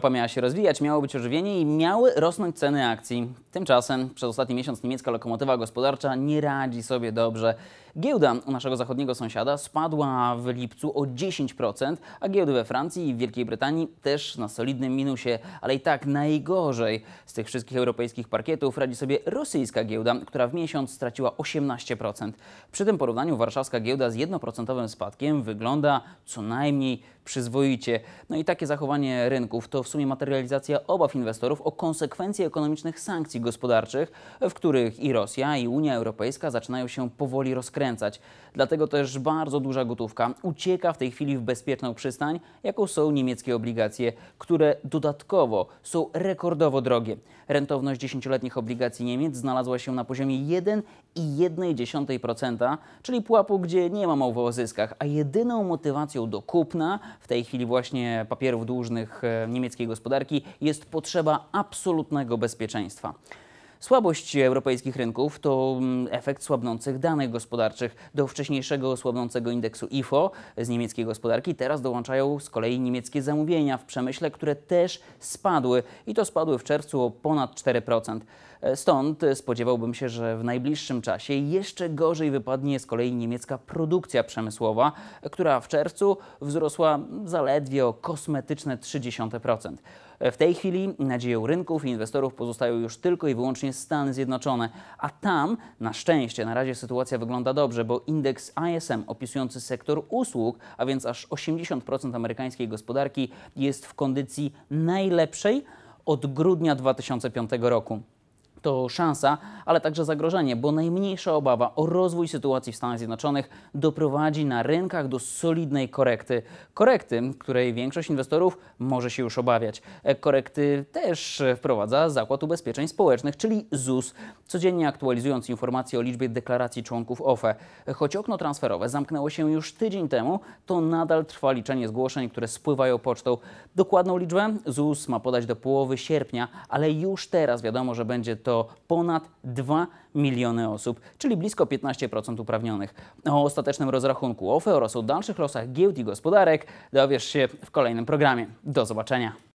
Europa miała się rozwijać, miało być ożywienie i miały rosnąć ceny akcji. Tymczasem przez ostatni miesiąc niemiecka lokomotywa gospodarcza nie radzi sobie dobrze. Giełda u naszego zachodniego sąsiada spadła w lipcu o 10%, a giełdy we Francji i Wielkiej Brytanii też na solidnym minusie. Ale i tak najgorzej z tych wszystkich europejskich parkietów radzi sobie rosyjska giełda, która w miesiąc straciła 18%. Przy tym porównaniu warszawska giełda z 1% spadkiem wygląda co najmniej przyzwoicie. No i takie zachowanie rynków to w sumie materializacja obaw inwestorów o konsekwencje ekonomicznych sankcji gospodarczych, w których i Rosja, i Unia Europejska zaczynają się powoli rozkręcać. Dlatego też bardzo duża gotówka ucieka w tej chwili w bezpieczną przystań, jaką są niemieckie obligacje, które dodatkowo są rekordowo drogie. Rentowność 10-letnich obligacji Niemiec znalazła się na poziomie 1,1%, czyli pułapu, gdzie nie ma mowy o zyskach, a jedyną motywacją do kupna w tej chwili właśnie papierów dłużnych e, niemieckiej gospodarki jest potrzeba absolutnego bezpieczeństwa. Słabość europejskich rynków to mm, efekt słabnących danych gospodarczych. Do wcześniejszego słabnącego indeksu IFO z niemieckiej gospodarki teraz dołączają z kolei niemieckie zamówienia w przemyśle, które też spadły i to spadły w czerwcu o ponad 4%. Stąd spodziewałbym się, że w najbliższym czasie jeszcze gorzej wypadnie z kolei niemiecka produkcja przemysłowa, która w czerwcu wzrosła zaledwie o kosmetyczne 0,3%. W tej chwili nadzieją rynków i inwestorów pozostają już tylko i wyłącznie właśnie Stany Zjednoczone. A tam, na szczęście, na razie sytuacja wygląda dobrze, bo indeks ISM opisujący sektor usług, a więc aż 80% amerykańskiej gospodarki, jest w kondycji najlepszej od grudnia 2005 roku. To szansa, ale także zagrożenie, bo najmniejsza obawa o rozwój sytuacji w Stanach Zjednoczonych doprowadzi na rynkach do solidnej korekty. Korekty, której większość inwestorów może się już obawiać. E, korekty też wprowadza Zakład Ubezpieczeń Społecznych, czyli ZUS, codziennie aktualizując informacje o liczbie deklaracji członków OFE. E, choć okno transferowe zamknęło się już tydzień temu, to nadal trwa liczenie zgłoszeń, które spływają pocztą. Dokładną liczbę ZUS ma podać do połowy sierpnia, ale już teraz wiadomo, że będzie to to ponad 2 miliony osób, czyli blisko 15% uprawnionych. O ostatecznym rozrachunku OFE oraz o dalszych losach giełd i gospodarek dowiesz się w kolejnym programie. Do zobaczenia.